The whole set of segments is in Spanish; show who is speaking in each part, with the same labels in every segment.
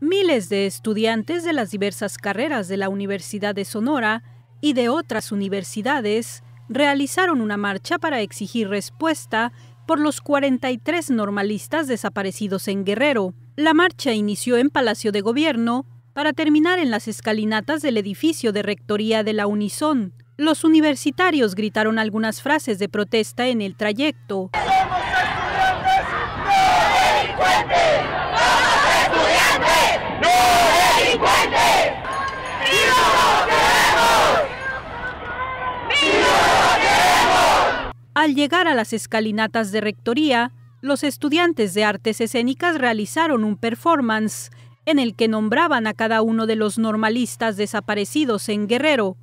Speaker 1: Miles de estudiantes de las diversas carreras de la Universidad de Sonora y de otras universidades realizaron una marcha para exigir respuesta por los 43 normalistas desaparecidos en Guerrero. La marcha inició en Palacio de Gobierno para terminar en las escalinatas del edificio de Rectoría de la Unison. Los universitarios gritaron algunas frases de protesta en el trayecto. Al llegar a las escalinatas de Rectoría, los estudiantes de artes escénicas realizaron un performance en el que nombraban a cada uno de los normalistas desaparecidos en Guerrero.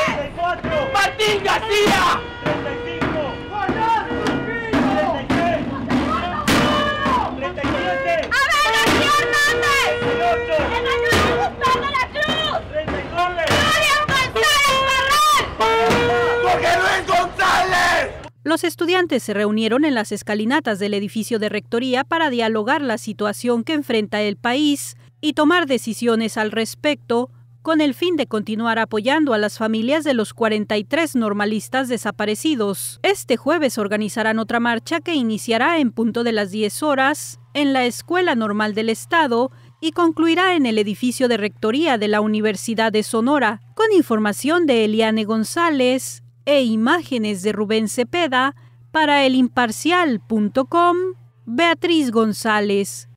Speaker 1: Los estudiantes se reunieron en las escalinatas del edificio de Rectoría para dialogar la situación que enfrenta el país y tomar decisiones al respecto, con el fin de continuar apoyando a las familias de los 43 normalistas desaparecidos. Este jueves organizarán otra marcha que iniciará en punto de las 10 horas en la Escuela Normal del Estado y concluirá en el edificio de Rectoría de la Universidad de Sonora, con información de Eliane González, e imágenes de Rubén Cepeda para elimparcial.com, Beatriz González.